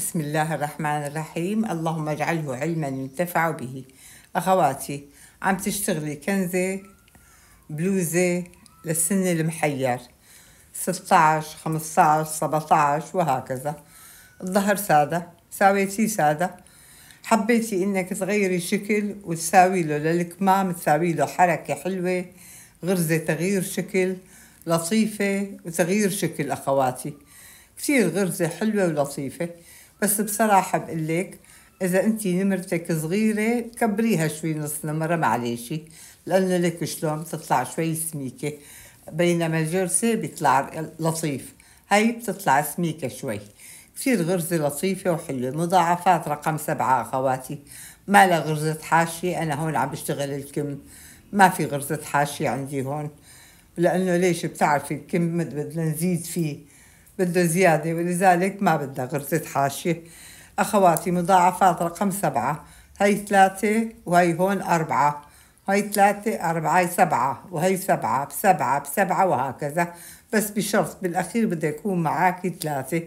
بسم الله الرحمن الرحيم اللهم اجعله علما ينتفع به أخواتي عم تشتغلي كنزة بلوزة للسن المحير 16 15 17 وهكذا الظهر سادة ساويتي سادة حبيتي انك تغيري شكل وتساوي له للكمام تساوي له حركة حلوة غرزة تغيير شكل لطيفة وتغيير شكل أخواتي كتير غرزة حلوة ولطيفة بس بصراحة بقول لك إذا أنت نمرتك صغيرة كبريها شوي نص نمرة معلش لأنه لك شلون بتطلع شوي سميكة بينما الجرسه بيطلع لطيف هاي بتطلع سميكة شوي كثير غرزة لطيفة وحلوة مضاعفات رقم سبعة أخواتي ما لا غرزة حاشي أنا هون عم بشتغل الكم ما في غرزة حاشي عندي هون لأنه ليش بتعرفي الكم بدنا نزيد فيه بده زيادة ولذلك ما بدها غرزة حاشية أخواتي مضاعفات رقم سبعة هاي ثلاثة وهي هون أربعة هاي ثلاثة أربعة هاي سبعة وهي سبعة بسبعة بسبعة وهكذا بس بشرط بالأخير بده يكون معاكي ثلاثة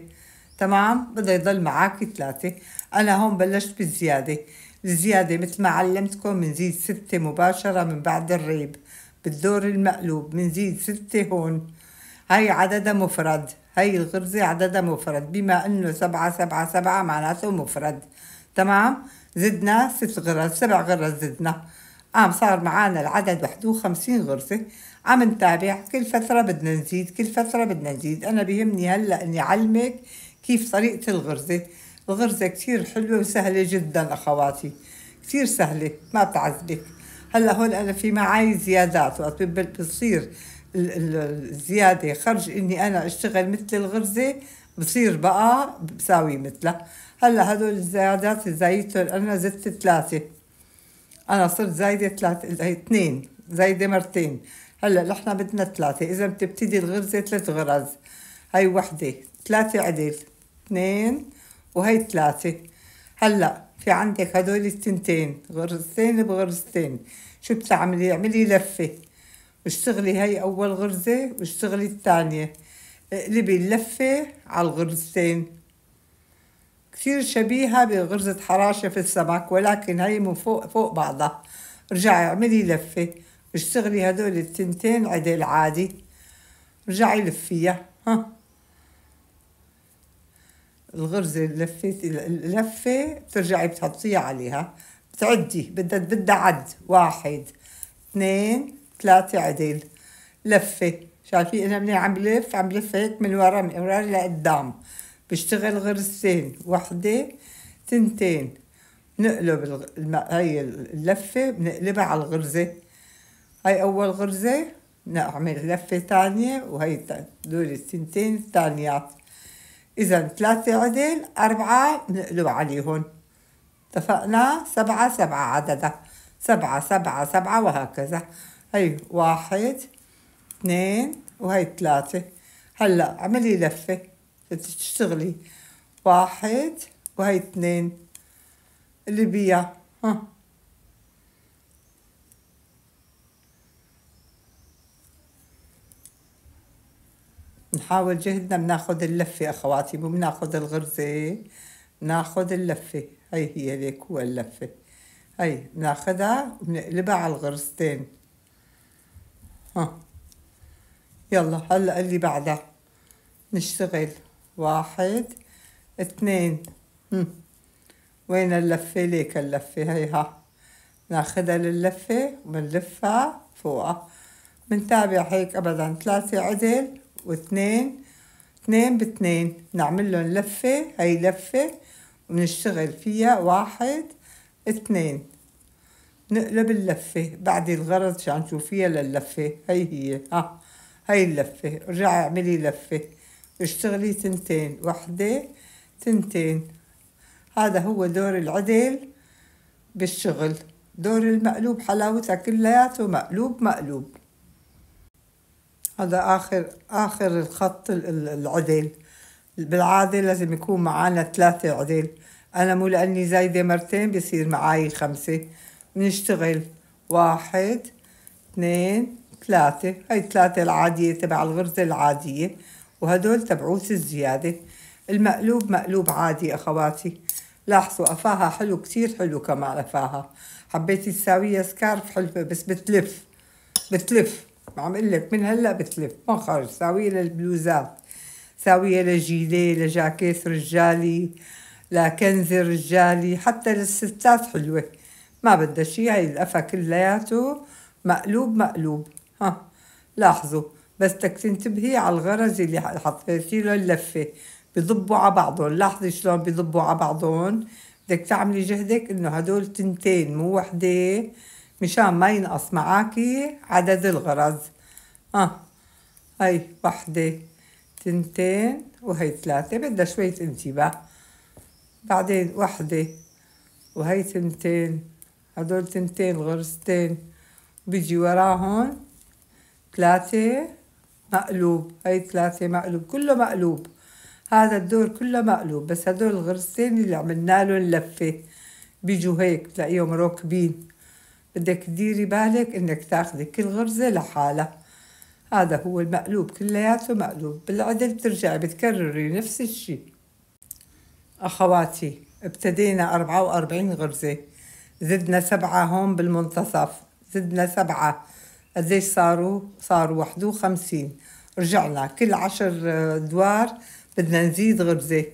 تمام بده يضل معاكي ثلاثة أنا هون بلشت بالزيادة الزيادة مثل ما علمتكم بنزيد ستة مباشرة من بعد الريب بالدور المقلوب بنزيد ستة هون هي عددها مفرد هي الغرزة عددها مفرد بما أنه سبعة سبعة سبعة معناته مفرد تمام زدنا ست غرز سبع غرز زدنا قام صار معانا العدد 51 غرزة عم نتابع كل فترة بدنا نزيد كل فترة بدنا نزيد أنا بيهمني هلأ أني أعلمك كيف طريقة الغرزة الغرزة كتير حلوة وسهلة جدا أخواتي كتير سهلة ما بتعذبك هلا هون أنا في معاي زيادات وقت بتصير الزيادة خرج إني أنا أشتغل مثل الغرزة بصير بقى بساوي مثلها هلا هدول الزيادات زايدتهم أنا زدت ثلاثة أنا صرت زايدة ثلاثة اثنين زايدة مرتين هلا نحن بدنا ثلاثة إذا بتبتدي الغرزة ثلاث غرز هاي وحدة ثلاثة عدل اثنين وهي ثلاثة هلا في عندك هدول التنتين غرزتين بغرزتين شو بتعملي اعملي لفة اشتغلي هاي أول غرزة واشتغلي الثانية اقلبي اللفة على الغرزتين كثير شبيهة بغرزة حراشة في السمك ولكن هي من فوق فوق بعضها رجعي اعملي لفة اشتغلي هدول التنتين عدل عادي رجعي لفيها ها الغرزة لفة اللفة بترجعي بتحطيها عليها بتعدي بدها بدها عد واحد اثنين ثلاثة عدل لفة شايفين أنا من عم بلف عم بلف هيك من ورا من ورا لقدام بشتغل غرزتين وحدة تنتين نقلب هاي اللفة بنقلبها على الغرزة هاي أول غرزة نعمل لفة تانية وهي دول التنتين التانيات إذا ثلاثة عدل أربعة نقلب عليهم اتفقنا سبعة سبعة عددها سبعة سبعة سبعة وهكذا هي واحد اثنين وهي ثلاثة هلا اعملي لفة تشتغلي واحد وهي اثنين اللي بيا ها نحاول جهدنا بناخد اللفة أخواتي مو بناخد الغرزة بناخد اللفة هي هي هيك هو اللفة هي بناخدها وبنقلبها على الغرزتين ها يلا هلا اللي بعدها نشتغل واحد اثنين وين اللفة ليك اللفة هيها ناخذها للفة ونلفها فوقها بنتابع هيك ابدا ثلاثة عدل واثنين اثنين باثنين نعمل لهم لفة هي لفة ونشتغل فيها واحد اثنين نقلب اللفة بعد الغرض شان تشوفيها للفة هي هي ها آه. هي اللفة ارجعي اعملي لفة اشتغلي تنتين وحدة تنتين هذا هو دور العدل بالشغل دور المقلوب حلاوتها كلياته مقلوب مقلوب هذا آخر آخر الخط العدل بالعادة لازم يكون معانا ثلاثة عدل أنا مو لأني زايدة مرتين بصير معاي خمسة بنشتغل واحد اثنين ثلاثة هاي الثلاثة العادية تبع الغرزة العادية وهدول تبعوث الزيادة المقلوب مقلوب عادي أخواتي لاحظوا أفاها حلو كتير حلو كمان أفاها حبيتي تساويها سكارف حلوة بس بتلف بتلف عم اقول لك من هلا بتلف ما خرج ساويه للبلوزات ساويه لجيلي لجاكيت رجالي لكنز رجالي حتى للستات حلوه ما بدها شيء هي القفا كلياته مقلوب مقلوب ها لاحظوا بس بدك تنتبهي على الغرز اللي حطيتي له اللفه بضبوا على بعضهم لاحظي شلون بضبوا على بعضهم بدك تعملي جهدك انه هدول تنتين مو وحده مشان ما ينقص معاكي عدد الغرز ها هي وحده تنتين وهي ثلاثة بدها شوية انتباه بعدين وحدة وهي تنتين هدول تنتين غرزتين بيجي وراهم ثلاثة مقلوب هاي ثلاثة مقلوب كله مقلوب هذا الدور كله مقلوب بس هدول الغرزتين اللي عملنا لهم لفة بيجوا هيك بتلاقيهم راكبين بدك تديري بالك انك تاخدي كل غرزة لحالها هذا هو المقلوب كلياته مقلوب بالعدل بترجعي بتكرري نفس الشي أخواتي ابتدينا أربعة وأربعين غرزة زدنا سبعة هون بالمنتصف زدنا سبعة قديش صاروا؟ صاروا 51 رجعنا كل عشر آه، دوار بدنا نزيد غرزة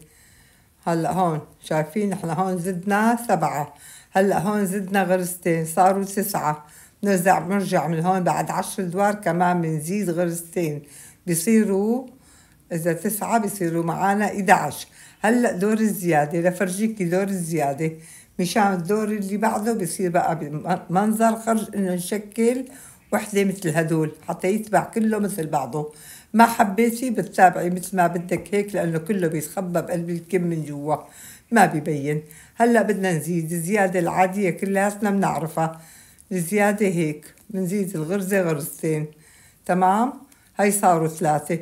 هلا هون شايفين احنا هون زدنا سبعة هلا هون زدنا غرزتين صاروا تسعة بنرجع بنرجع من هون بعد عشر دوار كمان بنزيد غرزتين بصيروا إذا تسعة بصيروا معانا 11 هلا دور الزيادة لفرجيكي دور الزيادة مشان الدور اللي بعده بصير بقى بمنظر خرج انه نشكل وحدة مثل هدول حتى يتبع كله مثل بعضه ما حبيتي بتتابعي مثل ما بدك هيك لأنه كله بيتخبى بقلب الكم من جوا ما ببين هلا بدنا نزيد الزيادة العادية كلياتنا بنعرفها الزيادة هيك بنزيد الغرزة غرزتين تمام هاي صاروا ثلاثة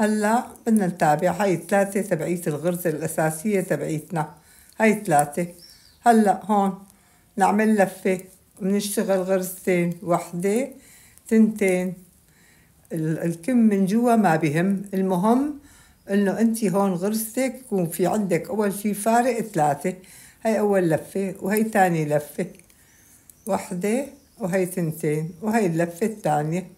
هلا بدنا نتابع هاي الثلاثة تبعيت الغرزة الأساسية تبعيتنا هاي ثلاثة هلا هون نعمل لفة بنشتغل غرزتين وحدة تنتين الكم من جوا ما بهم المهم انه انت هون غرزتك يكون في عندك اول شي فارق ثلاثة هاي اول لفة وهي ثاني لفة وحدة وهي تنتين وهي اللفة الثانية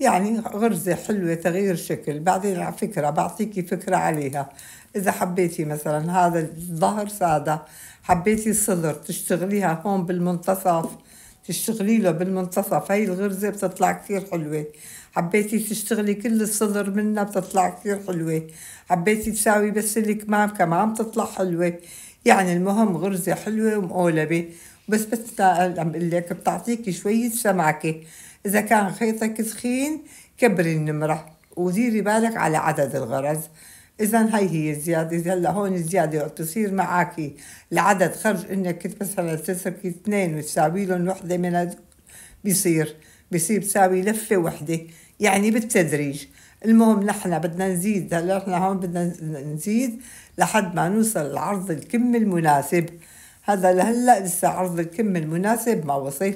يعني غرزة حلوة تغيير شكل بعدين على فكرة بعطيكي فكرة عليها إذا حبيتي مثلا هذا الظهر سادة حبيتي الصدر تشتغليها هون بالمنتصف تشتغلي له بالمنتصف هاي الغرزة بتطلع كثير حلوة حبيتي تشتغلي كل الصدر منها بتطلع كثير حلوة حبيتي تساوي بس الكمام كمان بتطلع حلوة يعني المهم غرزة حلوة ومقولبة بس بس لك بتعطيكي شوية سمعكة إذا كان خيطك سخين كبري النمرة وديري بالك على عدد الغرز إذا هاي هي الزيادة هلا هون الزيادة تصير معك لعدد خرج إنك كنت مثلا تسلكي اثنين وتساوي لهم وحدة من بيصير بيصير تساوي لفة وحدة يعني بالتدريج المهم نحن بدنا نزيد هلا نحن هون بدنا نزيد لحد ما نوصل لعرض الكم المناسب هذا لهلا لسه عرض الكم المناسب ما وصل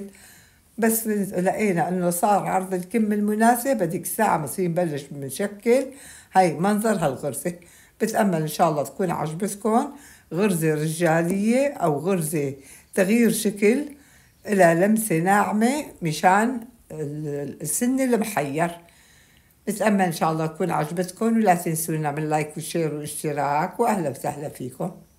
بس لقينا انه صار عرض الكم المناسب هذيك الساعه مصير نبلش بنشكل هاي منظر هالغرزه بتامل ان شاء الله تكون عجبتكم غرزه رجاليه او غرزه تغيير شكل إلى لمسة ناعمة مشان السن المحير بتأمل إن شاء الله تكون عجبتكم ولا تنسونا من لايك وشير واشتراك وأهلا وسهلا فيكم